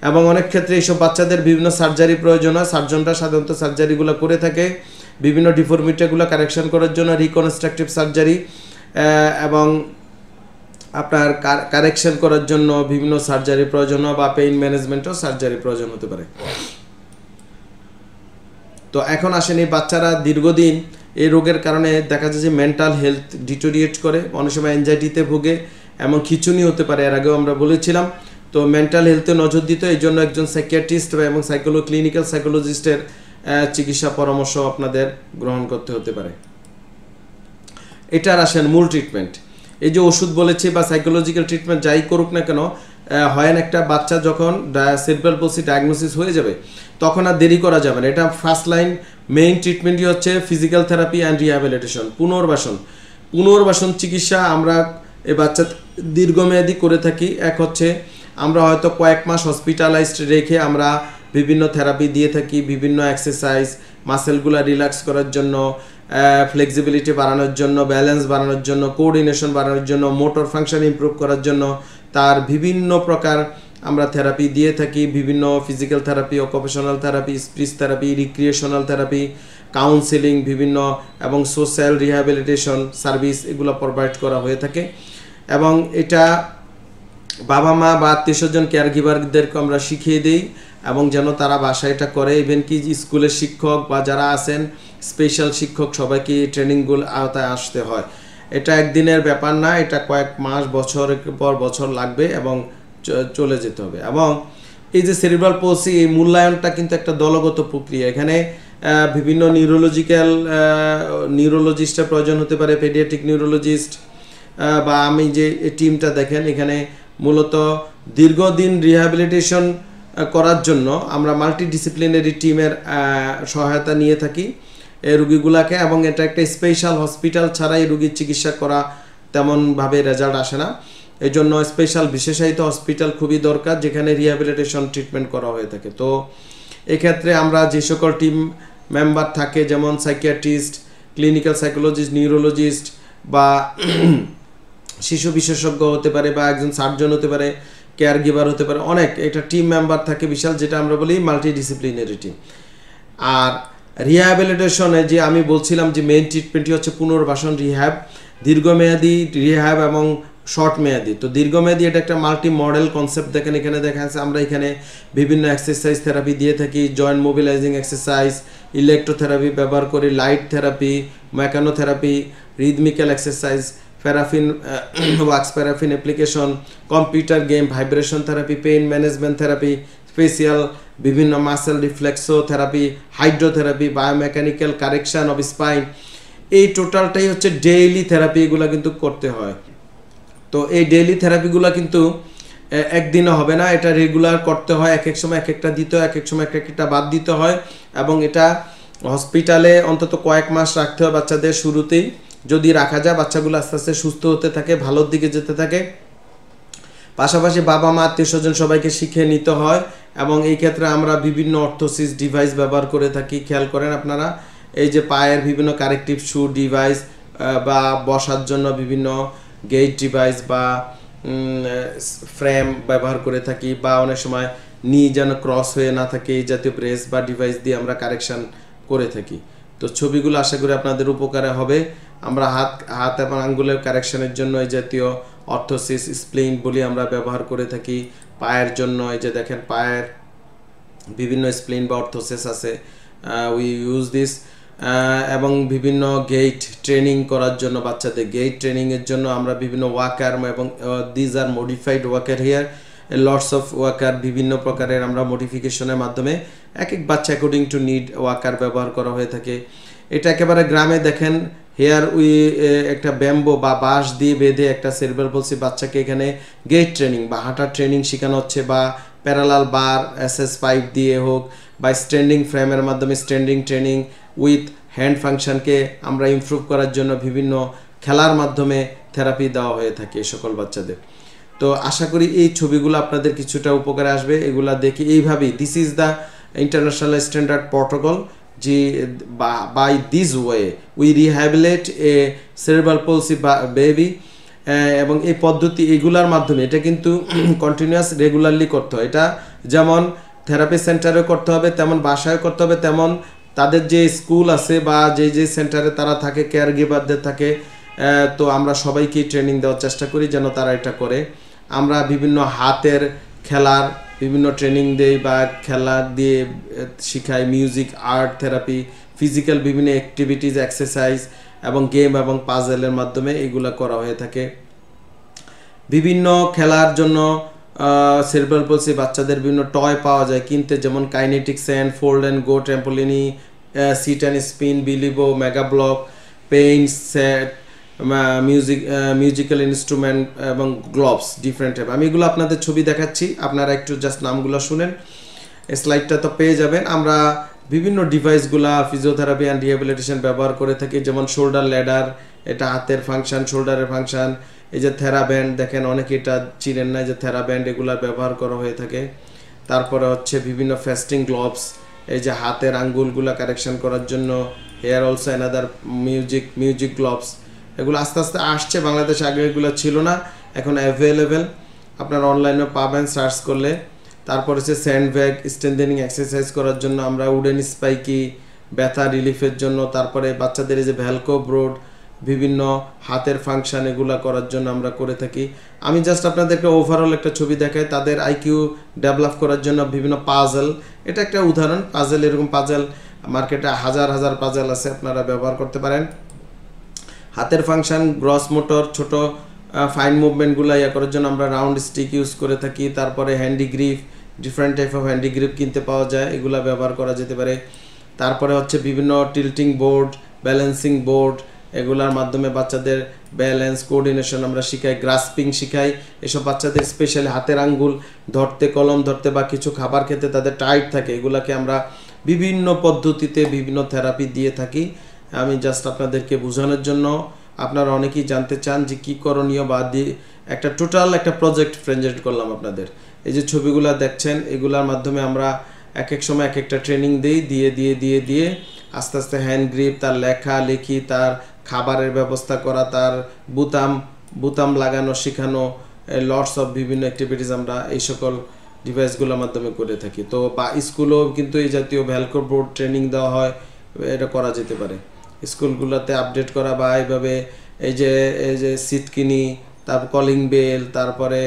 এবং অনেক ক্ষেত্রে এইসব বাচ্চাদের বিভিন্ন সার্জারি প্রয়োজন হয় সার্জনরা সাধারণত সার্জারিগুলো করে থাকে বিভিন্ন ডিফর্মিটিগুলো কারেকশন করার জন্য রিকনস্ট্রাকটিভ সার্জারি এবং আপনার কারেকশন করার জন্য বিভিন্ন সার্জারি প্রয়োজন বা পেইন ম্যানেজমেন্টও সার্জারি প্রয়োজন হতে পারে তো এখন আসেন এই বাচ্চারা দীর্ঘদিন এই রোগের কারণে দেখা যায় যে মেন্টাল হেলথ ডিটোরিয়েট করে অনেক সময় অ্যাংজাইটিতে ভোগে এমন খিচুনি হতে পারে এর আগেও আমরা বলেছিলাম তো মেন্টাল হেলথে নজর দিতে এই জন্য একজন সাইকিয়াট্রিস্ট বা এবং সাইকোলো ক্লিনিক্যাল সাইকোলজিস্টের চিকিৎসা পরামর্শ আপনাদের গ্রহণ করতে হতে পারে এটার আসেন মূল ট্রিটমেন্ট এই যে ওষুধ বলেছে বা সাইকোলজিক্যাল ট্রিটমেন্ট যাই করুক না কেন হয় না একটা বাচ্চা যখন সেরিব্রাল পলসি ডায়াগনোসিস হয়ে যাবে তখন আর দেরি করা যাবে না এটা ফার্স্ট লাইন মেইন ট্রিটমেন্টই হচ্ছে ফিজিক্যাল থেরাপি অ্যান্ড রিহ্যাবিলিটেশন পুনর্বাসন পুনর্বাসন চিকিৎসা আমরা এ বাচ্চা দীর্ঘমেয়াদী করে থাকি এক হচ্ছে আমরা হয়তো কয়েক মাস হসপিটালাইজড রেখে আমরা বিভিন্ন থেরাপি দিয়ে থাকি বিভিন্ন এক্সারসাইজ মাসেলগুলো রিল্যাক্স করার জন্য ফ্লেক্সিবিলিটি বাড়ানোর জন্য ব্যালেন্স বাড়ানোর জন্য কোঅর্ডিনেশন বাড়ানোর জন্য মোটর ফাংশন ইম্প্রুভ করার জন্য তার বিভিন্ন প্রকার আমরা থেরাপি দিয়ে থাকি বিভিন্ন physical therapy occupational therapy speech therapy recreational therapy counselling বিভিন্ন এবং সোশ্যাল রিহ্যাবিলিটেশন সার্ভিস এগুলো প্রোভাইড করা হয়ে থাকে এবং এটা বাবা মা বা আত্মীয় কেয়ার গিভারদেরকে আমরা শিখিয়ে দিই এবং যেন তারা বাসায় এটা করে ইভেন কি স্কুলের শিক্ষক বা যারা আছেন স্পেশাল শিক্ষক সবাইকে ট্রেনিংগুলো আওতায় আসতে হয় এটা একদিনের ব্যাপার না এটা কয়েক মাস বছর পর বছর লাগবে এবং চলে যেতে হবে এবং এই যে সেরিব্রাল পলসি এই মূল্যায়নটা কিন্তু একটা দলগত প্রক্রিয়া এখানে বিভিন্ন নিউরোলজিক্যাল নিউরোলজিস্টের প্রয়োজন হতে পারে পেডিয়াট্রিক নিউরোলজিস্ট বা আমি যে টিমটা দেখেন এখানে মূলত দীর্ঘদিন রিহ্যাবিলিটেশন করার জন্য আমরা ডিসিপ্লিনারি টিমের সহায়তা নিয়ে থাকি এই রুগীগুলাকে এবং এটা একটা স্পেশাল হসপিটাল ছাড়া এই রুগীর চিকিৎসা করা তেমনভাবে রেজাল্ট আসে না এই জন্য স্পেশাল বিশেষায়িত হসপিটাল খুবই দরকার যেখানে রিহ্যাবিলিটেশন ট্রিটমেন্ট করা হয়ে থাকে তো এক্ষেত্রে আমরা যে সকল টিম মেম্বার থাকে যেমন সাইকিয়াট্রিস্ট ক্লিনিক্যাল সাইকোলজিস্ট নিউরোলজিস্ট বা শিশু বিশেষজ্ঞ হতে পারে বা একজন সার্জন হতে পারে কেয়ার গিভার হতে পারে অনেক একটা টিম মেম্বার থাকে বিশাল যেটা আমরা বলি মাল্টিডিসিপ্লিনারি টিম আর রিহ্যাবিলিটেশনে যে আমি বলছিলাম যে মেইন ট্রিটমেন্টটি হচ্ছে পুনর্বাসন রিহ্যাব দীর্ঘমেয়াদী রিহ্যাব এবং শর্ট মেয়াদি তো দীর্ঘমেয়াদি এটা একটা মাল্টি মডেল কনসেপ্ট দেখেন এখানে দেখা যাচ্ছে আমরা এখানে বিভিন্ন এক্সারসাইজ থেরাপি দিয়ে থাকি জয়েন্ট মোবিলাইজিং এক্সারসাইজ ইলেকট্রোথেরাপি ব্যবহার করি light therapy mechanotherapy rhythmical exercise paraffin wax paraffin application computer game vibration therapy pain management therapy facial বিভিন্ন muscle reflexo therapy hydrotherapy biomechanical correction of spine এই টোটালটাই হচ্ছে ডেইলি থেরাপি এগুলো কিন্তু করতে হয় তো এই ডেইলি থেরাপিগুলো কিন্তু একদিনে হবে না এটা রেগুলার করতে হয় এক এক সময় এক একটা দিতে হয় এক এক সময় এক একটা বাদ দিতে হয় এবং এটা হসপিটালে অন্তত কয়েক মাস রাখতে হয় বাচ্চাদের শুরুতেই যদি রাখা যায় বাচ্চাগুলো আস্তে আস্তে সুস্থ হতে থাকে ভালোর দিকে যেতে থাকে পাশাপাশি বাবা মা আত্মীয় স্বজন সবাইকে শিখে নিতে হয় এবং এই ক্ষেত্রে আমরা বিভিন্ন অর্থোসিস ডিভাইস ব্যবহার করে থাকি খেয়াল করেন আপনারা এই যে পায়ের বিভিন্ন কারেক্টিভ শু ডিভাইস বা বসার জন্য বিভিন্ন গেট ডিভাইস বা ফ্রেম ব্যবহার করে থাকি বা অনেক সময় নি যেন ক্রস হয়ে না থাকে এই জাতীয় প্রেস বা ডিভাইস দিয়ে আমরা কারেকশান করে থাকি তো ছবিগুলো আশা করি আপনাদের উপকারে হবে আমরা হাত হাত এবং আঙ্গুলের কারেকশানের জন্য এই জাতীয় অর্থোসিস স্প্লিন বলি আমরা ব্যবহার করে থাকি পায়ের জন্য এই যে দেখেন পায়ের বিভিন্ন স্প্লিন বা অর্থোসেস আছে উই ইউজ দিস এবং বিভিন্ন গেইট ট্রেনিং করার জন্য বাচ্চাদের গেইট ট্রেনিংয়ের জন্য আমরা বিভিন্ন ওয়াকার এবং these are modified walker here lots of walker বিভিন্ন প্রকারের আমরা মডিফিকেশনের মাধ্যমে এক এক বাচ্চা অ্যাকর্ডিং টু নিড ওয়াকার ব্যবহার করা হয়ে থাকে এটা একেবারে গ্রামে দেখেন হেয়ার উই uh, একটা ব্যাম্বো বা বাঁশ দিয়ে বেঁধে একটা সেরবেল পলসি বাচ্চাকে এখানে গেট ট্রেনিং বা হাঁটার ট্রেনিং শেখানো হচ্ছে বা parallel bar S S pipe দিয়ে হোক বা স্ট্যান্ডিং ফ্রেমের মাধ্যমে স্ট্যান্ডিং ট্রেনিং উইথ হ্যান্ড ফাংশনকে আমরা ইমপ্রুভ করার জন্য বিভিন্ন খেলার মাধ্যমে থেরাপি দেওয়া হয়ে থাকে এই সকল বাচ্চাদের তো আশা করি এই ছবিগুলো আপনাদের কিছুটা উপকারে আসবে এগুলা দেখে এইভাবেই this is the international standard protocol যে by this way we rehabilitate a cerebral palsy baby এবং এই পদ্ধতি এগুলার মাধ্যমে এটা কিন্তু কন্টিনিউয়াস রেগুলারলি করতে হয় এটা যেমন থেরাপি সেন্টারে করতে হবে তেমন বাসায় করতে হবে তেমন তাদের যে স্কুল আছে বা যে যে সেন্টারে তারা থাকে কেয়ার গিভারদের থাকে eh, তো আমরা সবাইকে ট্রেনিং দেওয়ার চেষ্টা করি যেন তারা এটা করে আমরা বিভিন্ন হাতের খেলার বিভিন্ন ট্রেনিং দেয় বা খেলা দিয়ে শিখায় মিউজিক আর্ট থেরাপি ফিজিক্যাল বিভিন্ন অ্যাক্টিভিটিস এক্সারসাইজ এবং গেম এবং পাজেলের মাধ্যমে এগুলো করা হয়ে থাকে বিভিন্ন খেলার জন্য সেরব্রাল পলসি বাচ্চাদের বিভিন্ন টয় পাওয়া যায় কিনতে যেমন kinetic sand fold and go trampoline seat and spin Bilibo mega block paint set music musical instrument এবং গ্লোভস ডিফারেন্ট টাইপ আমি এগুলো আপনাদের ছবি দেখাচ্ছি আপনারা একটু জাস্ট নামগুলো শুনেন স্লাইডটা তো পেয়ে যাবেন আমরা বিভিন্ন ডিভাইসগুলা ফিজিওথেরাপি অ্যান্ড রিহ্যাবিলিটেশন ব্যবহার করে থাকি যেমন শোল্ডার ল্যাডার এটা হাতের ফাংশান শোল্ডারের ফাংশান এই যে থেরাব্যান্ড দেখেন অনেকে এটা চিনেন না যে থেরাব্যান্ড এগুলার ব্যবহার করা হয়ে থাকে তারপরে হচ্ছে বিভিন্ন ফেস্টিং গ্লোভস এই যে হাতের আঙ্গুলগুলা কারেকশন করার জন্য here also another music music gloves এগুলো আস্তে আস্তে আসছে বাংলাদেশে আগে এগুলো ছিল না এখন অ্যাভেলেবেল আপনারা অনলাইনে পাবেন সার্চ করলে তারপর হচ্ছে স্যান্ড ব্যাগ স্ট্রেন্থেনিং এক্সারসাইজ করার জন্য আমরা উডেন স্পাইকি ব্যথা রিলিফের জন্য তারপরে বাচ্চাদের এই যে ভ্যালকো ব্রোড বিভিন্ন হাতের ফাংশান এগুলা করার জন্য আমরা করে থাকি আমি জাস্ট আপনাদেরকে ওভারঅল একটা ছবি দেখাই তাদের আইকিউ ডেভেলপ করার জন্য বিভিন্ন পাজেল এটা একটা উদাহরণ পাজেল এরকম পাজেল মার্কেটে হাজার হাজার পাজেল আছে আপনারা ব্যবহার করতে পারেন হাতের ফাংশান গ্রস মোটর ছোট ফাইন মুভমেন্টগুলো ইয়ে করার জন্য আমরা রাউন্ড স্টিক ইউজ করে থাকি তারপরে handy grip different type of handy grip কিনতে পাওয়া যায় এগুলো ব্যবহার করা যেতে পারে তারপরে হচ্ছে বিভিন্ন টিল্টিং বোর্ড ব্যালেন্সিং বোর্ড এগুলার মাধ্যমে বাচ্চাদের ব্যালেন্স কোঅর্ডিনেশন আমরা শিখাই গ্রাসপিং শিখাই এসব বাচ্চাদের স্পেশালি হাতের আঙ্গুল ধরতে কলম ধরতে বা কিছু খাবার খেতে তাদের টাইট থাকে এগুলাকে আমরা বিভিন্ন পদ্ধতিতে বিভিন্ন থেরাপি দিয়ে থাকি আমি জাস্ট আপনাদেরকে বোঝানোর জন্য আপনারা অনেকেই জানতে চান যে কী করণীয় বাদ দিয়ে একটা টোটাল একটা প্রজেক্ট প্রেজেন্ট করলাম আপনাদের এই যে ছবিগুলো দেখছেন এগুলার মাধ্যমে আমরা এক এক সময় এক একটা ট্রেনিং দিই দিয়ে দিয়ে দিয়ে দিয়ে আস্তে আস্তে হ্যান্ড গ্রিপ তার লেখা লেখি তার খাবারের ব্যবস্থা করা তার বুতাম বুতাম লাগানো শেখানো লটস অফ বিভিন্ন অ্যাক্টিভিটিস আমরা এই সকল ডিভাইসগুলোর মাধ্যমে করে থাকি তো বা স্কুলেও কিন্তু এই জাতীয় ভ্যালকো বোর্ড ট্রেনিং দেওয়া হয় এটা করা যেতে পারে স্কুলগুলোতে আপডেট করা বা এইভাবে এই যে এই যে কিনি তারপর কলিং বেল তারপরে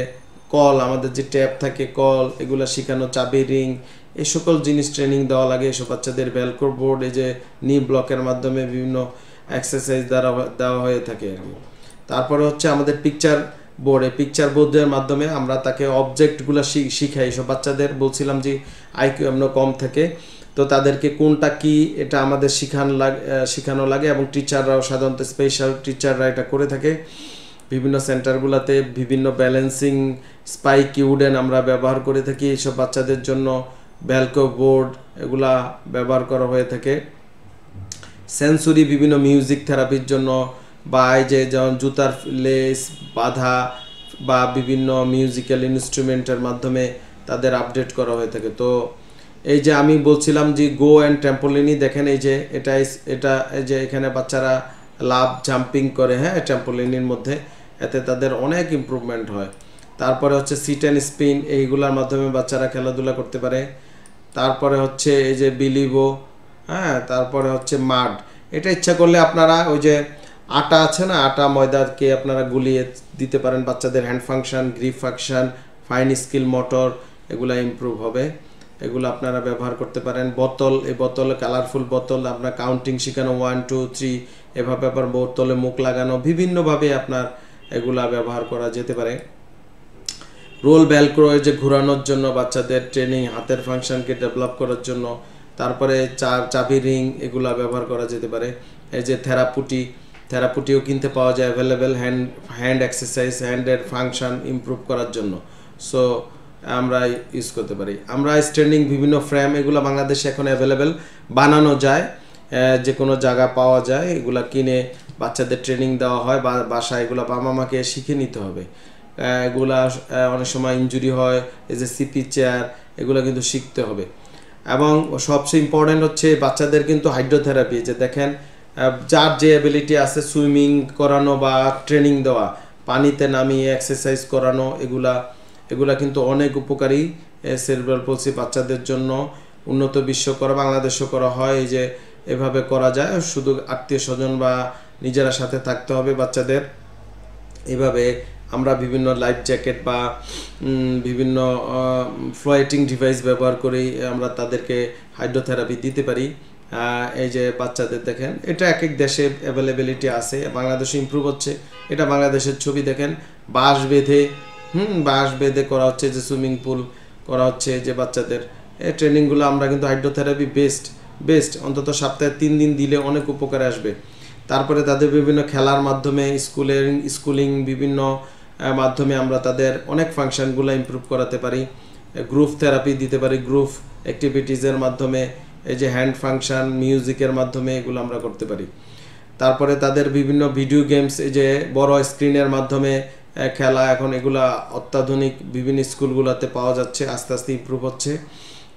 কল আমাদের যে ট্যাপ থাকে কল এগুলো শেখানো চাবি রিং এই সকল জিনিস ট্রেনিং দেওয়া লাগে এসব বাচ্চাদের ভ্যালকোর বোর্ড এই যে নি ব্লকের মাধ্যমে বিভিন্ন এক্সারসাইজ দ্বারা দেওয়া হয়ে থাকে তারপরে হচ্ছে আমাদের পিকচার বোর্ডে পিকচার বোর্ডের মাধ্যমে আমরা তাকে অবজেক্টগুলো শিখাই এসব বাচ্চাদের বলছিলাম যে আইকিউ এমন কম থাকে তো তাদেরকে কোনটা কি এটা আমাদের শিখান শিখানো লাগে এবং টিচাররাও সাধারণত স্পেশাল টিচাররা এটা করে থাকে বিভিন্ন সেন্টারগুলোতে বিভিন্ন ব্যালেন্সিং স্পাইক উডেন আমরা ব্যবহার করে থাকি এইসব বাচ্চাদের জন্য ব্যালকো বোর্ড এগুলা ব্যবহার করা হয়ে থাকে সেন্সুরি বিভিন্ন মিউজিক থেরাপির জন্য বা এই যে যেমন জুতার লেস বাধা বা বিভিন্ন মিউজিক্যাল ইনস্ট্রুমেন্টের মাধ্যমে তাদের আপডেট করা হয়ে থাকে তো এই যে আমি বলছিলাম যে গো অ্যান্ড ট্যাম্পোলিনই দেখেন এই যে এটা এটা এই যে এখানে বাচ্চারা লাভ জাম্পিং করে হ্যাঁ ট্যাম্পোলিনের মধ্যে এতে তাদের অনেক ইম্প্রুভমেন্ট হয় তারপরে হচ্ছে সিট অ্যান্ড স্পিন এইগুলোর মাধ্যমে বাচ্চারা খেলাধুলা করতে পারে তারপরে হচ্ছে এই যে বিলিবো হ্যাঁ তারপরে হচ্ছে মাড এটা ইচ্ছা করলে আপনারা ওই যে আটা আছে না আটা ময়দাকে আপনারা গুলিয়ে দিতে পারেন বাচ্চাদের hand function grip function fine skill motor এগুলো ইম্প্রুভ হবে এগুলো আপনারা ব্যবহার করতে পারেন বোতল এই বোতলে কালারফুল বোতল আপনার কাউন্টিং শেখানো ওয়ান টু থ্রি এভাবে আপনার বোতলে মুখ লাগানো বিভিন্নভাবে আপনার এগুলা ব্যবহার করা যেতে পারে রোল ব্যালক্রো যে ঘোরানোর জন্য বাচ্চাদের ট্রেনিং হাতের ফাংশনকে ডেভেলপ করার জন্য তারপরে চা চাবি রিং এগুলা ব্যবহার করা যেতে পারে এই যে থেরাপুটি থেরাপুটিও কিনতে পাওয়া যায় অ্যাভেলেবেল হ্যান্ড হ্যান্ড এক্সারসাইজ হ্যান্ডের ফাংশন ইমপ্রুভ করার জন্য সো আমরা ইউজ করতে পারি আমরা স্ট্যান্ডিং বিভিন্ন ফ্রেম এগুলো বাংলাদেশে এখন অ্যাভেলেবেল বানানো যায় যে কোনো জায়গা পাওয়া যায় এগুলো কিনে বাচ্চাদের ট্রেনিং দেওয়া হয় বা বাসায় এগুলো বাবা মাকে শিখে নিতে হবে এগুলা অনেক সময় ইঞ্জুরি হয় এই যে সিপি চেয়ার এগুলো কিন্তু শিখতে হবে এবং সবচেয়ে ইম্পর্টেন্ট হচ্ছে বাচ্চাদের কিন্তু হাইড্রোথেরাপি যে দেখেন যার যে অ্যাবিলিটি আছে সুইমিং করানো বা ট্রেনিং দেওয়া পানিতে নামিয়ে এক্সারসাইজ করানো এগুলা এগুলা কিন্তু অনেক উপকারী সেরেব্রাল পলসি বাচ্চাদের জন্য উন্নত বিশ্ব করা বাংলাদেশও করা হয় এই যে এভাবে করা যায় শুধু আত্মীয় স্বজন বা নিজেরা সাথে থাকতে হবে বাচ্চাদের এভাবে আমরা বিভিন্ন লাইফ জ্যাকেট বা বিভিন্ন ফ্লোয়েটিং ডিভাইস ব্যবহার করে আমরা তাদেরকে হাইড্রোথেরাপি দিতে পারি এই যে বাচ্চাদের দেখেন এটা এক এক দেশে অ্যাভেলেবিলিটি আছে বাংলাদেশে ইম্প্রুভ হচ্ছে এটা বাংলাদেশের ছবি দেখেন বাঁশ বেঁধে হুম বাঁশ বেঁধে করা হচ্ছে যে সুইমিং পুল করা হচ্ছে যে বাচ্চাদের এই ট্রেনিংগুলো আমরা কিন্তু হাইড্রোথেরাপি বেস্ট বেস্ট অন্তত সপ্তাহে তিন দিন দিলে অনেক উপকারে আসবে তারপরে তাদের বিভিন্ন খেলার মাধ্যমে স্কুলের স্কুলিং বিভিন্ন মাধ্যমে আমরা তাদের অনেক ফাংশানগুলো ইম্প্রুভ করাতে পারি গ্রুপ থেরাপি দিতে পারি গ্রুপ অ্যাক্টিভিটিসের মাধ্যমে এই যে হ্যান্ড ফাংশান মিউজিকের মাধ্যমে এগুলো আমরা করতে পারি তারপরে তাদের বিভিন্ন ভিডিও গেমস এই যে বড় স্ক্রিনের মাধ্যমে খেলা এখন এগুলা অত্যাধুনিক বিভিন্ন স্কুলগুলোতে পাওয়া যাচ্ছে আস্তে আস্তে ইম্প্রুভ হচ্ছে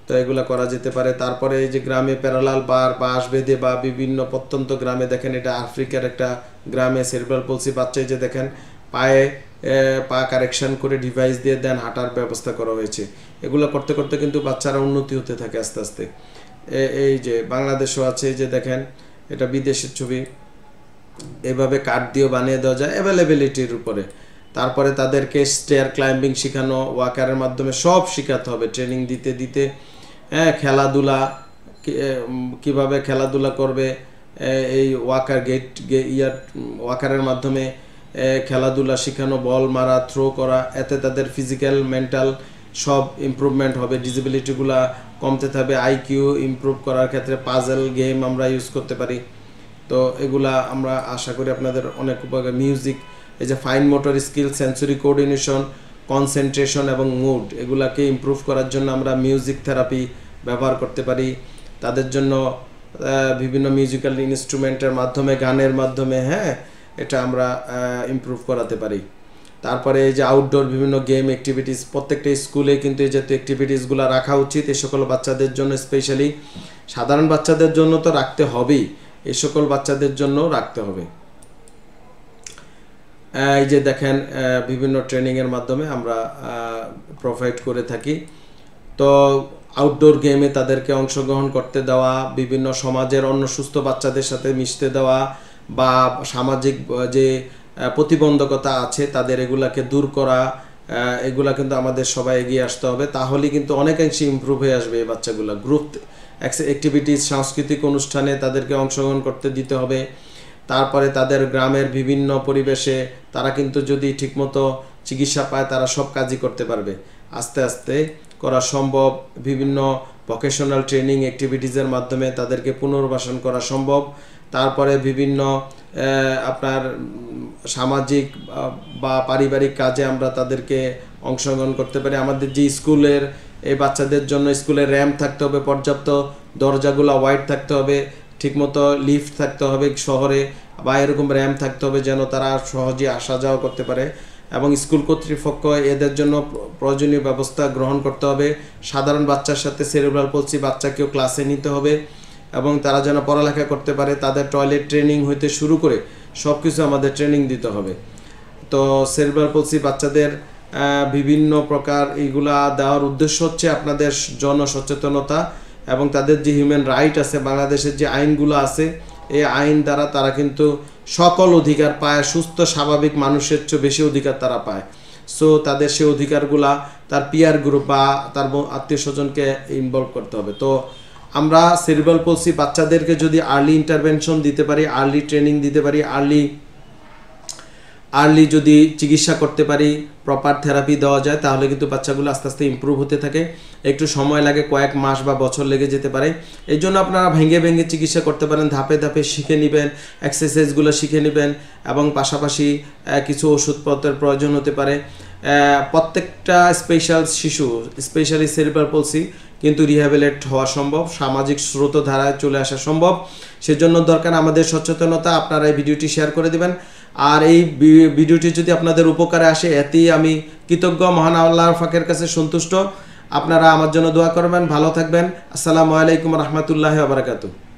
তো এগুলো করা যেতে পারে তারপরে এই যে গ্রামে প্যারালাল বার বাঁশ বেঁধে বা বিভিন্ন প্রত্যন্ত গ্রামে দেখেন এটা আফ্রিকার একটা গ্রামে সেরিব্রাল পলসি বাচ্চায় যে দেখেন পায়ে পা কারেকশন করে ডিভাইস দিয়ে দেন হাঁটার ব্যবস্থা করা হয়েছে এগুলো করতে করতে কিন্তু বাচ্চারা উন্নতি হতে থাকে আস্তে আস্তে এই যে বাংলাদেশও আছে যে দেখেন এটা বিদেশের ছবি এভাবে কাঠ দিয়েও বানিয়ে দেওয়া যায় অ্যাভেলেবিলিটির উপরে তারপরে তাদেরকে স্টেয়ার ক্লাইম্বিং শেখানো ওয়াকারের মাধ্যমে সব শেখাতে হবে ট্রেনিং দিতে দিতে হ্যাঁ খেলাধুলা কিভাবে খেলাধুলা করবে এই ওয়াকার গেট ইয়ার ওয়াকারের মাধ্যমে খেলাধুলা শেখানো বল মারা থ্রো করা এতে তাদের ফিজিক্যাল মেন্টাল সব ইম্প্রুভমেন্ট হবে ডিজিবিলিটিগুলা কমতে থাকবে আইকিউ ইম্প্রুভ করার ক্ষেত্রে পাজেল গেম আমরা ইউজ করতে পারি তো এগুলা আমরা আশা করি আপনাদের অনেক উপকার মিউজিক এই যে fine motor skill sensory coordination concentration এবং মুড এগুলাকে ইম্প্রুভ করার জন্য আমরা মিউজিক থেরাপি ব্যবহার করতে পারি তাদের জন্য বিভিন্ন মিউজিক্যাল ইনস্ট্রুমেন্টের মাধ্যমে গানের মাধ্যমে হ্যাঁ এটা আমরা ইম্প্রুভ করাতে পারি তারপরে এই যে আউটডোর বিভিন্ন গেম অ্যাক্টিভিটিস প্রত্যেকটা স্কুলে কিন্তু এই জাতীয় অ্যাক্টিভিটিসগুলো রাখা উচিত এ সকল বাচ্চাদের জন্য স্পেশালি সাধারণ বাচ্চাদের জন্য তো রাখতে হবেই এ সকল বাচ্চাদের জন্য রাখতে হবে এই যে দেখেন বিভিন্ন ট্রেনিংয়ের মাধ্যমে আমরা প্রোভাইড করে থাকি তো আউটডোর গেমে তাদেরকে অংশগ্রহণ করতে দেওয়া বিভিন্ন সমাজের অন্য সুস্থ বাচ্চাদের সাথে মিশতে দেওয়া বা সামাজিক যে প্রতিবন্ধকতা আছে তাদের এগুলাকে দূর করা এগুলা কিন্তু আমাদের সবাই এগিয়ে আসতে হবে তাহলে কিন্তু অনেকাংশে ইম্প্রুভ হয়ে আসবে এই বাচ্চাগুলো গ্রুপ অ্যাক্টিভিটিস সাংস্কৃতিক অনুষ্ঠানে তাদেরকে অংশগ্রহণ করতে দিতে হবে তারপরে তাদের গ্রামের বিভিন্ন পরিবেশে তারা কিন্তু যদি ঠিকমতো চিকিৎসা পায় তারা সব কাজই করতে পারবে আস্তে আস্তে করা সম্ভব বিভিন্ন ভকেশনাল ট্রেনিং অ্যাক্টিভিটিজের মাধ্যমে তাদেরকে পুনর্বাসন করা সম্ভব তারপরে বিভিন্ন আপনার সামাজিক বা পারিবারিক কাজে আমরা তাদেরকে অংশগ্রহণ করতে পারি আমাদের যে স্কুলের এই বাচ্চাদের জন্য স্কুলে র্যাম থাকতে হবে পর্যাপ্ত দরজাগুলো ওয়াইড থাকতে হবে ঠিকমতো লিফট থাকতে হবে শহরে বা এরকম র্যাম থাকতে হবে যেন তারা সহজে আসা যাওয়া করতে পারে এবং স্কুল কর্তৃপক্ষ এদের জন্য প্রয়োজনীয় ব্যবস্থা গ্রহণ করতে হবে সাধারণ বাচ্চার সাথে সেরেব্রাল পলসি বাচ্চাকেও ক্লাসে নিতে হবে এবং তারা যেন পড়ালেখা করতে পারে তাদের টয়লেট ট্রেনিং হইতে শুরু করে সব কিছু আমাদের ট্রেনিং দিতে হবে তো সেরেব্রাল পলসি বাচ্চাদের বিভিন্ন প্রকার এগুলা দেওয়ার উদ্দেশ্য হচ্ছে আপনাদের জনসচেতনতা এবং তাদের যে হিউম্যান রাইট আছে বাংলাদেশের যে আইনগুলো আছে এই আইন দ্বারা তারা কিন্তু সকল অধিকার পায় সুস্থ স্বাভাবিক মানুষের চেয়ে বেশি অধিকার তারা পায় সো তাদের সে অধিকারগুলা তার পিয়ার গ্রুপ বা তার আত্মীয় স্বজনকে ইনভলভ করতে হবে তো আমরা সেরিবাল পলসি বাচ্চাদেরকে যদি আর্লি ইন্টারভেনশন দিতে পারি আর্লি ট্রেনিং দিতে পারি আর্লি আর্লি যদি চিকিৎসা করতে পারি প্রপার থেরাপি দেওয়া যায় তাহলে কিন্তু বাচ্চাগুলো আস্তে আস্তে ইম্প্রুভ হতে থাকে একটু সময় লাগে কয়েক মাস বা বছর লেগে যেতে পারে এই জন্য আপনারা ভেঙে ভেঙে চিকিৎসা করতে পারেন ধাপে ধাপে শিখে নেবেন এক্সারসাইজগুলো শিখে নেবেন এবং পাশাপাশি কিছু ওষুধপত্রের প্রয়োজন হতে পারে প্রত্যেকটা স্পেশাল শিশু স্পেশালি সেরিব্রাল পলসি কিন্তু রিহ্যাবিলেট হওয়া সম্ভব সামাজিক স্রোত ধারায় চলে আসা সম্ভব সেজন্য দরকার আমাদের সচেতনতা আপনারা এই ভিডিওটি শেয়ার করে দেবেন আর এই ভিডিওটি যদি আপনাদের উপকারে আসে এতেই আমি কৃতজ্ঞ মহান আল্লাহর ফাঁকের কাছে সন্তুষ্ট আপনারা আমার জন্য দোয়া করবেন ভালো থাকবেন আসসালামু আলাইকুম রহমতুল্লাহ আবরাকাতু